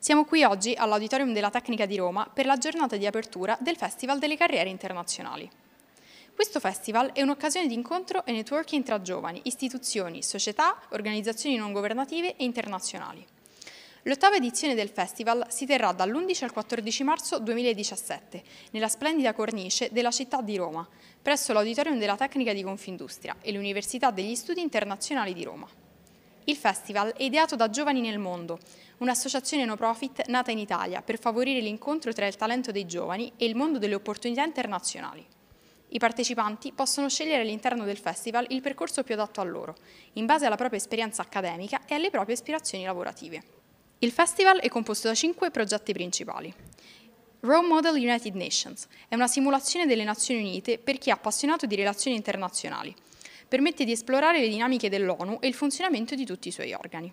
Siamo qui oggi all'Auditorium della Tecnica di Roma per la giornata di apertura del Festival delle Carriere Internazionali. Questo festival è un'occasione di incontro e networking tra giovani, istituzioni, società, organizzazioni non governative e internazionali. L'ottava edizione del festival si terrà dall'11 al 14 marzo 2017 nella splendida cornice della città di Roma, presso l'Auditorium della Tecnica di Confindustria e l'Università degli Studi Internazionali di Roma il festival è ideato da Giovani nel Mondo, un'associazione no profit nata in Italia per favorire l'incontro tra il talento dei giovani e il mondo delle opportunità internazionali. I partecipanti possono scegliere all'interno del festival il percorso più adatto a loro, in base alla propria esperienza accademica e alle proprie ispirazioni lavorative. Il festival è composto da cinque progetti principali. Role Model United Nations è una simulazione delle Nazioni Unite per chi è appassionato di relazioni internazionali – permette di esplorare le dinamiche dell'ONU e il funzionamento di tutti i suoi organi.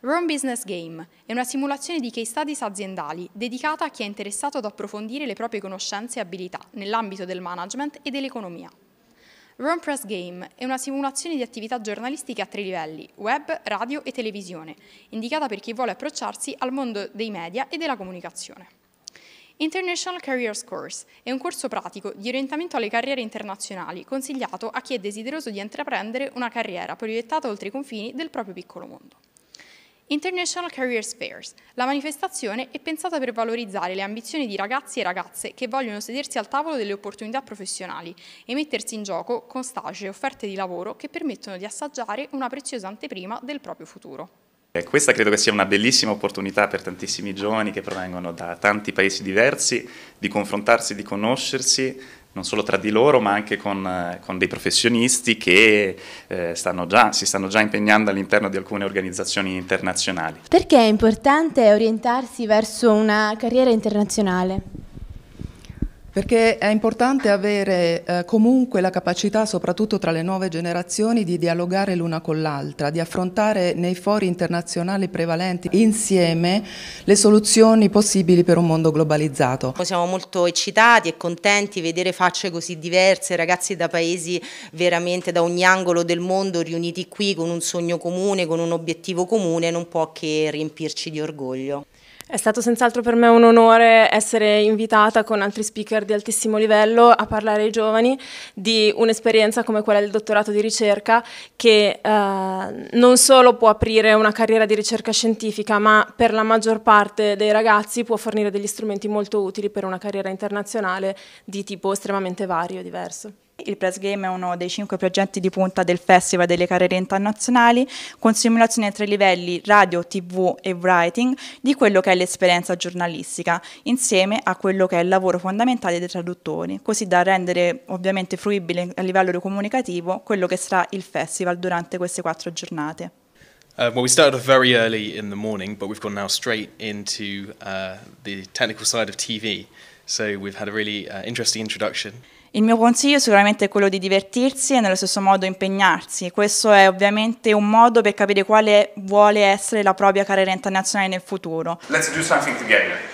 Rome Business Game è una simulazione di case studies aziendali dedicata a chi è interessato ad approfondire le proprie conoscenze e abilità nell'ambito del management e dell'economia. Rome Press Game è una simulazione di attività giornalistiche a tre livelli, web, radio e televisione, indicata per chi vuole approcciarsi al mondo dei media e della comunicazione. International Careers Course è un corso pratico di orientamento alle carriere internazionali consigliato a chi è desideroso di intraprendere una carriera proiettata oltre i confini del proprio piccolo mondo. International Careers Fairs. La manifestazione è pensata per valorizzare le ambizioni di ragazzi e ragazze che vogliono sedersi al tavolo delle opportunità professionali e mettersi in gioco con stage e offerte di lavoro che permettono di assaggiare una preziosa anteprima del proprio futuro. E eh, questa credo che sia una bellissima opportunità per tantissimi giovani che provengono da tanti paesi diversi di confrontarsi, di conoscersi non solo tra di loro ma anche con, eh, con dei professionisti che eh, stanno già, si stanno già impegnando all'interno di alcune organizzazioni internazionali. Perché è importante orientarsi verso una carriera internazionale? Perché è importante avere eh, comunque la capacità, soprattutto tra le nuove generazioni, di dialogare l'una con l'altra, di affrontare nei fori internazionali prevalenti insieme le soluzioni possibili per un mondo globalizzato. Siamo molto eccitati e contenti di vedere facce così diverse, ragazzi da paesi veramente da ogni angolo del mondo riuniti qui con un sogno comune, con un obiettivo comune, non può che riempirci di orgoglio. È stato senz'altro per me un onore essere invitata con altri speaker di altissimo livello a parlare ai giovani di un'esperienza come quella del dottorato di ricerca che eh, non solo può aprire una carriera di ricerca scientifica ma per la maggior parte dei ragazzi può fornire degli strumenti molto utili per una carriera internazionale di tipo estremamente vario e diverso il Press Game è uno dei cinque progetti di punta del Festival delle carriere internazionali, con simulazioni a tre livelli radio, tv e writing di quello che è l'esperienza giornalistica, insieme a quello che è il lavoro fondamentale dei traduttori, così da rendere ovviamente fruibile a livello comunicativo quello che sarà il festival durante queste quattro giornate. Uh, well, we started off very early in the morning, but we've gone now straight into uh, the technical side of TV. So really, uh, Il mio consiglio è sicuramente quello di divertirsi e nello stesso modo impegnarsi. Questo è ovviamente un modo per capire quale vuole essere la propria carriera internazionale nel futuro. Let's do something together.